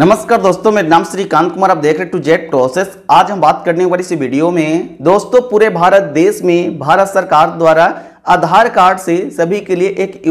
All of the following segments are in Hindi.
नमस्कार दोस्तों मेरा नाम श्री कांत कुमार आप देख रहे टू जेट प्रोसेस आज हम बात करने वाली इस वीडियो में दोस्तों पूरे भारत देश में भारत सरकार द्वारा आधार कार्ड से सभी के लिए एक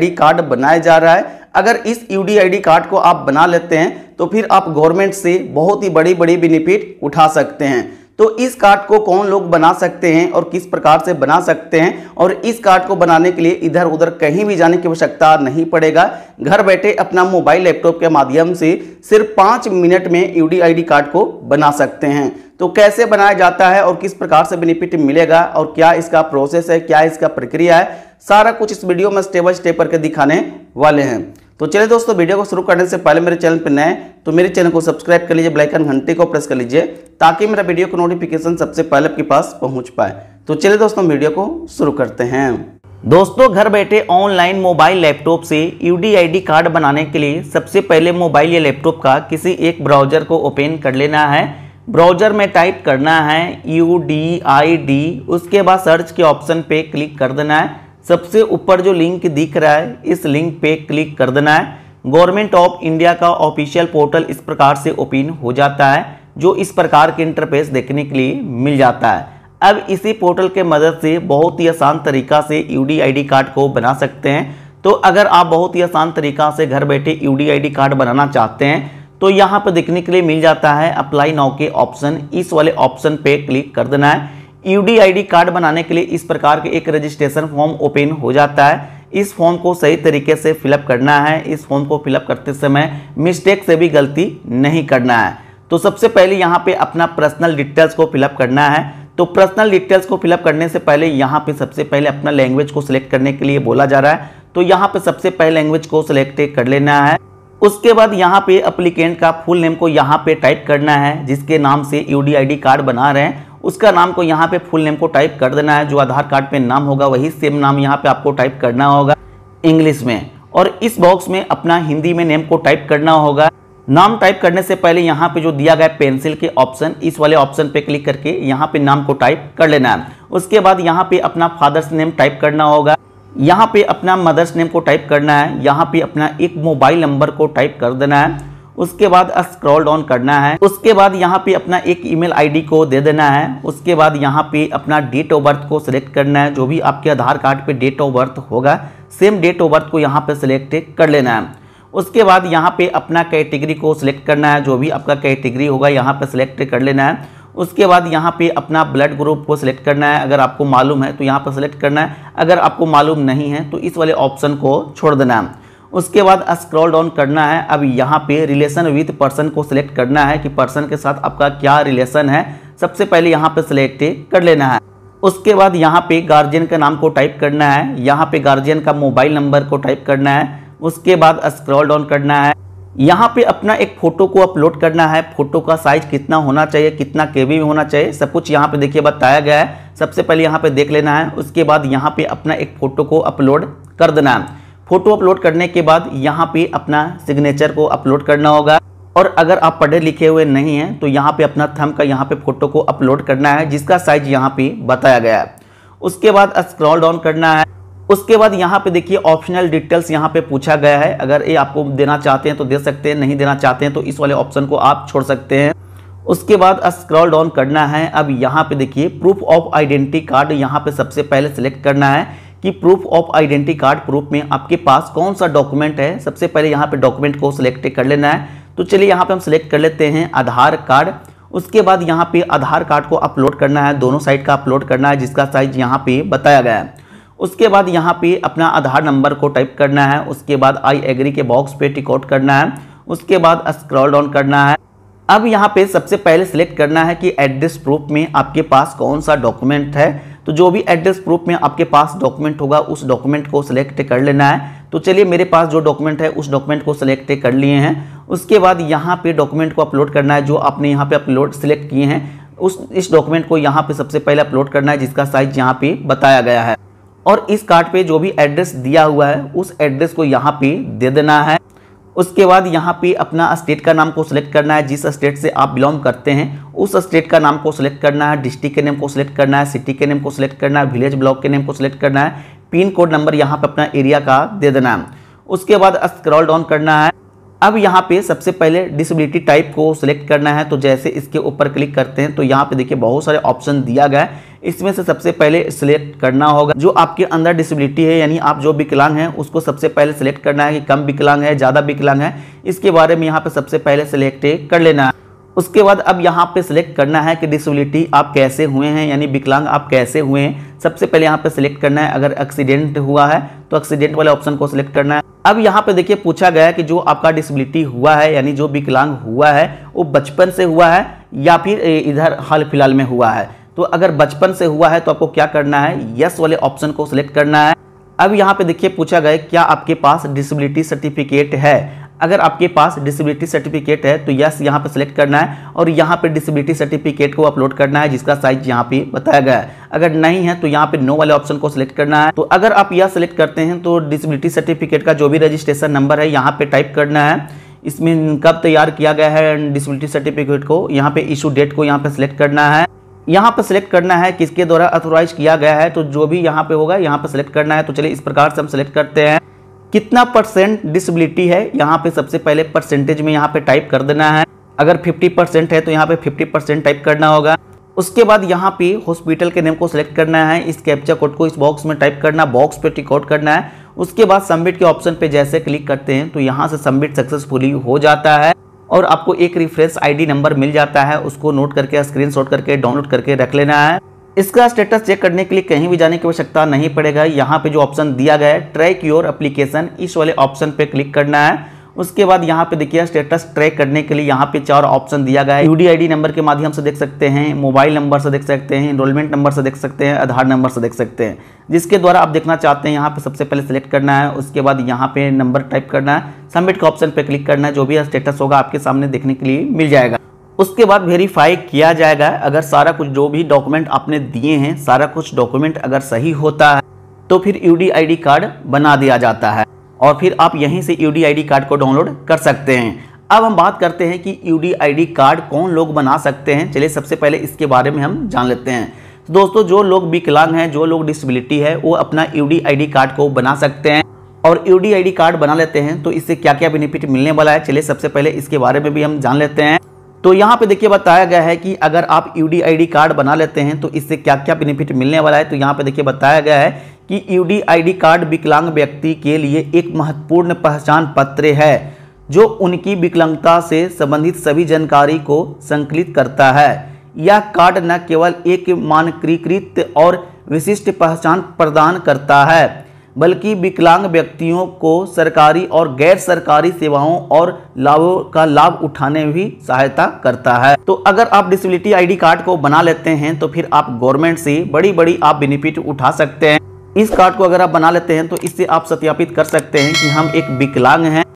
डी कार्ड बनाया जा रहा है अगर इस डी कार्ड को आप बना लेते हैं तो फिर आप गवर्नमेंट से बहुत ही बड़ी बड़ी बेनिफिट उठा सकते हैं तो इस कार्ड को कौन लोग बना सकते हैं और किस प्रकार से बना सकते हैं और इस कार्ड को बनाने के लिए इधर उधर कहीं भी जाने की आवश्यकता नहीं पड़ेगा घर बैठे अपना मोबाइल लैपटॉप के माध्यम से सिर्फ पाँच मिनट में यू डी कार्ड को बना सकते हैं तो कैसे बनाया जाता है और किस प्रकार से बेनिफिट मिलेगा और क्या इसका प्रोसेस है क्या इसका प्रक्रिया है सारा कुछ इस वीडियो में स्टेप बाय स्टेप करके दिखाने वाले हैं तो चलिए दोस्तों वीडियो को शुरू करने से पहले मेरे चैनल पर नए तो मेरे चैनल को सब्सक्राइब कर लीजिए एंड घंटे को प्रेस कर लीजिए ताकि मेरा वीडियो का नोटिफिकेशन सबसे पहले आपके पास पहुंच पाए तो चलिए दोस्तों वीडियो को शुरू करते हैं दोस्तों घर बैठे ऑनलाइन मोबाइल लैपटॉप से यू कार्ड बनाने के लिए सबसे पहले मोबाइल या लैपटॉप का किसी एक ब्राउजर को ओपन कर लेना है ब्राउजर में टाइप करना है यू डी आई डी उसके बाद सर्च के ऑप्शन पे क्लिक कर देना है सबसे ऊपर जो लिंक दिख रहा है इस लिंक पे क्लिक कर देना है गवर्नमेंट ऑफ इंडिया का ऑफिशियल पोर्टल इस प्रकार से ओपन हो जाता है जो इस प्रकार के इंटरफेस देखने के लिए मिल जाता है अब इसी पोर्टल के मदद से बहुत ही आसान तरीका से यू डी कार्ड को बना सकते हैं तो अगर आप बहुत ही आसान तरीका से घर बैठे यू डी कार्ड बनाना चाहते हैं तो यहाँ पर देखने के लिए मिल जाता है अप्लाई नाउ के ऑप्शन इस वाले ऑप्शन पे क्लिक कर देना है यूडीआईडी कार्ड बनाने के लिए इस प्रकार के एक रजिस्ट्रेशन फॉर्म ओपन हो जाता है इस फॉर्म को सही तरीके से फिलअप करना है इस फॉर्म को फिलअप करते समय मिस्टेक से भी गलती नहीं करना है तो सबसे पहले यहाँ पे अपना पर्सनल डिटेल्स को फिलअप करना है तो पर्सनल डिटेल्स को फिलअप करने से पहले यहाँ पे सबसे पहले अपना लैंग्वेज को सिलेक्ट करने के लिए बोला जा रहा है तो यहाँ पे सबसे पहले लैंग्वेज को सिलेक्ट कर लेना है उसके बाद यहाँ पे अप्लीकेंट का फुल नेम को यहाँ पे टाइप करना है जिसके नाम से यू कार्ड बना रहे हैं उसका नाम को यहाँ पे फुल नेम को टाइप कर देना है जो आधार कार्ड पे नाम होगा वही सेम नाम यहाँ पे आपको टाइप करना होगा इंग्लिश में और इस बॉक्स में अपना हिंदी में नेम को टाइप करना होगा नाम टाइप करने से पहले यहाँ पे जो दिया गया पेंसिल के ऑप्शन इस वाले ऑप्शन पे क्लिक करके यहाँ पे नाम को टाइप कर लेना है उसके बाद यहाँ पे अपना फादर्स नेम टाइप करना होगा यहाँ पे अपना मदर्स नेम को टाइप करना है यहाँ पे अपना एक मोबाइल नंबर को टाइप कर देना है उसके बाद स्क्रॉल डाउन करना है उसके बाद यहाँ पे अपना एक ईमेल आईडी को दे देना है उसके बाद यहाँ पे अपना डेट ऑफ बर्थ को सिलेक्ट करना है जो भी आपके आधार कार्ड पे डेट ऑफ बर्थ होगा सेम डेट ऑफ बर्थ को यहाँ पे सिलेक्ट कर लेना है उसके बाद यहाँ पे अपना कैटेगरी को सिलेक्ट करना है जो भी आपका कैटेगरी होगा यहाँ पर सिलेक्ट कर लेना है उसके बाद यहाँ पे अपना ब्लड ग्रुप को सिलेक्ट करना है अगर आपको मालूम है तो यहाँ पर सिलेक्ट करना है अगर आपको मालूम नहीं है तो इस वाले ऑप्शन को छोड़ देना है उसके बाद स्क्रॉल डाउन करना है अब यहाँ पे रिलेशन विथ पर्सन को सिलेक्ट करना है कि पर्सन के साथ आपका क्या रिलेशन है सबसे पहले यहाँ पे सिलेक्ट कर लेना है उसके बाद यहाँ पे गार्जियन का नाम को टाइप करना है यहाँ पे गार्जियन का मोबाइल नंबर को टाइप करना है उसके बाद स्क्रॉल डाउन करना है यहाँ पे अपना एक फ़ोटो को अपलोड करना है फ़ोटो का साइज कितना होना चाहिए कितना के में होना चाहिए सब कुछ यहाँ पे देखिए बताया गया है सबसे पहले यहाँ पे देख लेना है उसके बाद यहाँ पे अपना एक फ़ोटो को अपलोड कर देना है फोटो अपलोड करने के बाद यहाँ पे अपना सिग्नेचर को अपलोड करना होगा और अगर आप पढ़े लिखे हुए नहीं हैं तो यहाँ पे अपना थम का यहाँ पे फोटो को अपलोड करना है जिसका साइज यहाँ पे बताया गया है उसके बाद स्क्रॉल डाउन करना है उसके बाद यहाँ पे देखिए ऑप्शनल डिटेल्स यहाँ पे पूछा गया है अगर ये आपको देना चाहते हैं तो दे सकते हैं नहीं देना चाहते हैं तो इस वाले ऑप्शन को आप छोड़ सकते हैं उसके बाद स्क्रॉल डाउन करना है अब यहाँ पे देखिए प्रूफ ऑफ आइडेंटिटी कार्ड यहाँ पे सबसे पहले सिलेक्ट करना है कि proof of identity card proof में आपके पास कौन सा डॉक्यूमेंट है सबसे पहले यहाँ पे डॉक्यूमेंट को सिलेक्ट कर लेना है तो चलिए यहाँ पे हम सिलेक्ट कर लेते हैं आधार कार्ड उसके बाद यहाँ पे आधार कार्ड को अपलोड करना है दोनों साइड का अपलोड करना है जिसका साइज यहाँ पे बताया गया है उसके बाद यहाँ पे अपना आधार नंबर को टाइप करना है उसके बाद आई एग्री के बॉक्स पे टिकॉट करना है उसके बाद स्क्रॉल डाउन करना है अब यहाँ पे सबसे पहले सिलेक्ट करना है कि एड्रेस प्रूफ में आपके पास कौन सा डॉक्यूमेंट है तो जो भी एड्रेस प्रूफ में आपके पास डॉक्यूमेंट होगा उस डॉक्यूमेंट को सिलेक्ट कर लेना है तो चलिए मेरे पास जो डॉक्यूमेंट है उस डॉक्यूमेंट को सिलेक्ट कर लिए हैं उसके बाद यहाँ पे डॉक्यूमेंट को अपलोड करना है जो आपने यहाँ पे अपलोड सिलेक्ट किए हैं उस इस डॉक्यूमेंट को यहाँ पे सबसे पहले अपलोड करना है जिसका साइज यहाँ पे बताया गया है और इस कार्ड पे जो भी एड्रेस दिया हुआ है उस एड्रेस को यहाँ पे दे देना है उसके बाद यहाँ पे अपना स्टेट का नाम को सिलेक्ट करना है जिस स्टेट से आप बिलोंग करते हैं उस स्टेट का नाम को सिलेक्ट करना है डिस्ट्रिक्ट के नेम को सिलेक्ट करना है सिटी के नेम को सिलेक्ट करना है विलेज ब्लॉक के नेम को सिलेक्ट करना है पिन कोड नंबर यहाँ पे अपना एरिया का दे देना है उसके बाद स्क्रॉल डाउन करना है अब यहाँ पे सबसे पहले डिसेबिलिटी टाइप को सिलेक्ट करना है तो जैसे इसके ऊपर क्लिक करते हैं तो यहाँ पे देखिए बहुत सारे ऑप्शन दिया गया है इसमें से सबसे पहले सिलेक्ट करना होगा जो आपके अंदर डिसेबिलिटी है यानी आप जो विकलांग हैं उसको सबसे पहले सिलेक्ट करना है कि कम विकलांग है ज़्यादा विकलांग है इसके बारे में यहाँ पे सबसे पहले सिलेक्ट कर लेना है उसके बाद अब यहाँ पे सिलेक्ट करना है कि डिसेबिलिटी आप कैसे हुए हैं यानी विकलांग आप कैसे हुए हैं सबसे पहले यहाँ पे सिलेक्ट करना है अगर एक्सीडेंट हुआ है तो एक्सीडेंट वाले ऑप्शन को सिलेक्ट करना है अब यहाँ पे देखिए पूछा गया है कि जो आपका डिसेबिलिटी हुआ है यानी जो विकलांग हुआ है वो बचपन से हुआ है या फिर इधर हाल फिलहाल में हुआ है तो अगर बचपन से हुआ है तो आपको क्या करना है यस वाले ऑप्शन को सिलेक्ट करना है अब यहाँ पे देखिए पूछा गया क्या आपके पास डिसेबिलिटी सर्टिफिकेट है अगर आपके पास डिसेबिलिटी सर्टिफिकेट है तो यस यहाँ पर सिलेक्ट करना है और यहाँ पर डिसेबिलिटी सर्टिफिकेट को अपलोड करना है जिसका साइज यहाँ पे बताया गया है अगर नहीं है तो यहाँ पे नो वाले ऑप्शन को सिलेक्ट करना है तो अगर आप यह सिलेक्ट करते हैं तो डिसबिलिटी सर्टिफिकेट का जो भी रजिस्ट्रेशन नंबर है यहाँ पे टाइप करना है इसमें कब तैयार किया गया है डिसबिलिटी सर्टिफिकेट को यहाँ पे इशू डेट को यहाँ पे सिलेक्ट करना है यहाँ पर सिलेक्ट करना है किसके द्वारा अथोराइज किया गया है तो जो भी यहाँ पे होगा यहाँ पर सिलेक्ट करना है तो चलिए इस प्रकार से हम सिलेक्ट करते हैं कितना परसेंट डिसबिलिटी है यहाँ पे सबसे पहले परसेंटेज में यहाँ पे टाइप कर देना है अगर 50 परसेंट है तो यहाँ पे 50 परसेंट टाइप करना होगा उसके बाद यहाँ पे हॉस्पिटल के नेम को सिलेक्ट करना है इस कैप्चा कोड को इस बॉक्स में टाइप करना बॉक्स पे टिकआउट करना है उसके बाद सबमिट के ऑप्शन पे जैसे क्लिक करते हैं तो यहाँ से सबमिट सक्सेसफुली हो जाता है और आपको एक रिफ्रेंस आईडी नंबर मिल जाता है उसको नोट करके स्क्रीनशॉट करके डाउनलोड करके रख लेना है इसका स्टेटस चेक करने के लिए कहीं भी जाने की आवश्यकता नहीं पड़ेगा यहाँ पे जो ऑप्शन दिया गया है ट्रैक योर एप्लीकेशन इस वाले ऑप्शन पे क्लिक करना है उसके बाद यहाँ पे देखिए स्टेटस ट्रैक करने के लिए यहाँ पे चार ऑप्शन दिया गया है यूडीआईडी नंबर के माध्यम से देख सकते हैं मोबाइल नंबर से देख सकते हैं इनरोलमेंट नंबर से देख सकते हैं आधार नंबर से देख सकते हैं जिसके द्वारा आप देखना चाहते हैं यहाँ पे सबसे पहले सेलेक्ट करना है उसके बाद यहाँ पे नंबर टाइप करना है सबमिट का ऑप्शन पे क्लिक करना है जो भी स्टेटस होगा आपके सामने देखने के लिए मिल जाएगा उसके बाद वेरीफाई किया जाएगा अगर सारा कुछ जो भी डॉक्यूमेंट आपने दिए हैं सारा कुछ डॉक्यूमेंट अगर सही होता है तो फिर यू डी कार्ड बना दिया जाता है और फिर आप यहीं से यू डी कार्ड को डाउनलोड कर सकते हैं अब हम बात करते हैं कि यू डी कार्ड कौन लोग बना सकते हैं चलिए सबसे पहले इसके बारे में हम जान लेते हैं तो दोस्तों जो लोग विकलांग हैं जो लोग डिसबिलिटी है वो अपना यू डी कार्ड को बना सकते हैं और यू डी कार्ड बना लेते हैं तो इससे क्या क्या बेनिफिट मिलने वाला है चलिए सबसे पहले इसके बारे में भी हम जान लेते हैं तो यहाँ पे देखिए बताया गया है कि अगर आप यू डी कार्ड बना लेते हैं तो इससे क्या क्या बेनिफिट मिलने वाला है तो यहाँ पे देखिए बताया गया है कि यू डी कार्ड विकलांग व्यक्ति के लिए एक महत्वपूर्ण पहचान पत्र है जो उनकी विकलांगता से संबंधित सभी जानकारी को संकलित करता है यह कार्ड न केवल एक मानकीकृत और विशिष्ट पहचान प्रदान करता है बल्कि विकलांग व्यक्तियों को सरकारी और गैर सरकारी सेवाओं और लाभों का लाभ उठाने में भी सहायता करता है तो अगर आप डिसेबिलिटी आईडी कार्ड को बना लेते हैं तो फिर आप गवर्नमेंट से बड़ी बड़ी आप बेनिफिट उठा सकते हैं इस कार्ड को अगर आप बना लेते हैं तो इससे आप सत्यापित कर सकते हैं कि हम एक विकलांग हैं